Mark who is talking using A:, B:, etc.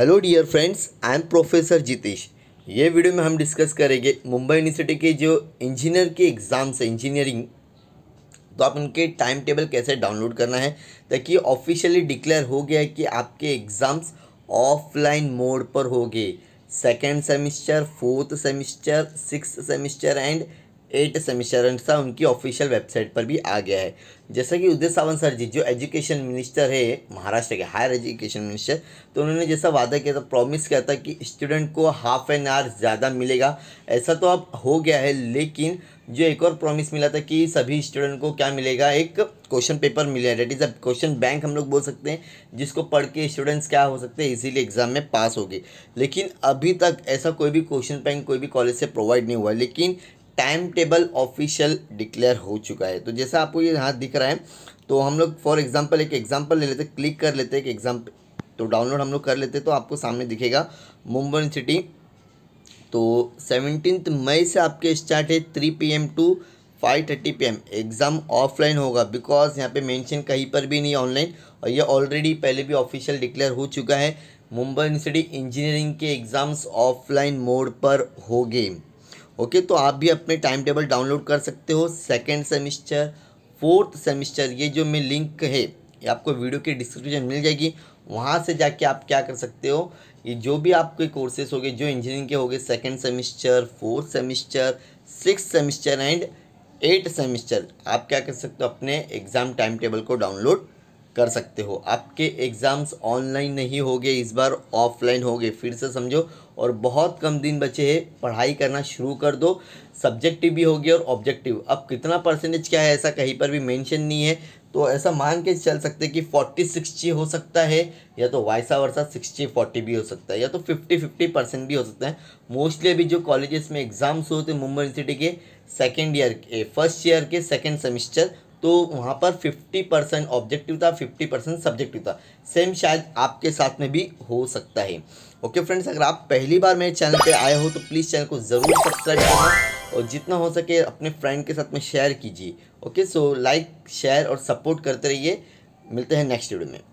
A: hello dear friends I am professor Jitesh ये video में हम डिस्कस करेंगे मुंबई यूनिवर्सिटी के जो इंजीनियर के एग्ज़ाम्स हैं इंजीनियरिंग तो आप उनके टाइम टेबल कैसे डाउनलोड करना है ताकि ऑफिशियली डिक्लेयर हो गया है कि आपके एग्ज़ाम्स ऑफलाइन मोड पर होंगे second semester fourth semester six semester and eight semester सा उनकी ऑफिशियल वेबसाइट पर भी आ गया है जैसा कि उदय सावंत सर जी जो एजुकेशन मिनिस्टर है महाराष्ट्र के हायर एजुकेशन मिनिस्टर तो उन्होंने जैसा वादा किया था प्रॉमिस किया था कि स्टूडेंट को हाफ एन आवर ज़्यादा मिलेगा ऐसा तो अब हो गया है लेकिन जो एक और प्रॉमिस मिला था कि सभी स्टूडेंट को क्या मिलेगा एक क्वेश्चन पेपर मिलेगा that is a question bank हम लोग बोल सकते हैं जिसको पढ़ के स्टूडेंट्स क्या हो सकते हैं इजीली एग्ज़ाम में पास होगी लेकिन अभी तक ऐसा कोई भी क्वेश्चन बैंक कोई भी कॉलेज से प्रोवाइड नहीं हुआ लेकिन टाइम टेबल ऑफिशियल डिक्लेयर हो चुका है तो जैसा आपको ये यहाँ दिख रहा है तो हम लोग फॉर एग्जाम्पल एक एग्जाम्पल ले लेते क्लिक कर लेते एक एग्जाम्पल तो डाउनलोड हम लोग कर लेते तो आपको सामने दिखेगा मुंबई सिटी तो सेवनटीन मई से आपके स्टार्ट है three P M to five thirty P M exam offline होगा बिकॉज यहाँ पे मेंशन कहीं पर भी नहीं ऑनलाइन और ये ऑलरेडी पहले भी ऑफिशियल डिक्लेयर हो चुका है मुंबई यूनिवर्सिटी इंजीनियरिंग के एग्ज़ाम्स ऑफलाइन मोड पर होंगे ओके तो आप भी अपने टाइम टेबल डाउनलोड कर सकते हो सेकेंड सेमिस्टर फोर्थ सेमिस्टर ये जो मैं लिंक है ये आपको वीडियो के डिस्क्रिप्शन मिल जाएगी वहाँ से जाके आप क्या कर सकते हो ये जो भी आपके कोर्सेज हो गए जो इंजीनियरिंग के हो गए second semester fourth semester six semester and eight semester आप क्या कर सकते हो अपने एग्ज़ाम टाइम टेबल को डाउनलोड कर सकते हो आपके एग्ज़ाम्स ऑनलाइन नहीं होंगे इस बार ऑफलाइन होंगे फिर से समझो और बहुत कम दिन बचे हैं पढ़ाई करना शुरू कर दो सब्जेक्टिव भी होगी और ऑब्जेक्टिव अब कितना परसेंटेज क्या है ऐसा कहीं पर भी मेंशन नहीं है तो ऐसा मान के चल सकते कि फोर्टी सिक्सटी हो सकता है या तो वाइसा वर्षा सिक्सटी फोर्टी भी हो सकता है या तो फिफ्टी फिफ्टी परसेंट भी हो सकता है मोस्टली अभी जो कॉलेजेस में एग्ज़ाम्स होते हैं मुंबई यूनिवर्सिटी के सेकेंड ईयर के फर्स्ट ईयर के सेकेंड सेमेस्टर तो वहाँ पर फिफ्टी परसेंट ऑब्जेक्टिव था फिफ्टी परसेंट सब्जेक्टिव था सेम शायद आपके साथ में भी हो सकता है ओके फ्रेंड्स अगर आप पहली बार मेरे चैनल पे आए हो तो प्लीज़ चैनल को ज़रूर सब्सक्राइब करना और जितना हो सके अपने फ्रेंड के साथ में शेयर कीजिए ओके सो लाइक शेयर और सपोर्ट करते रहिए मिलते हैं नेक्स्ट वीडियो में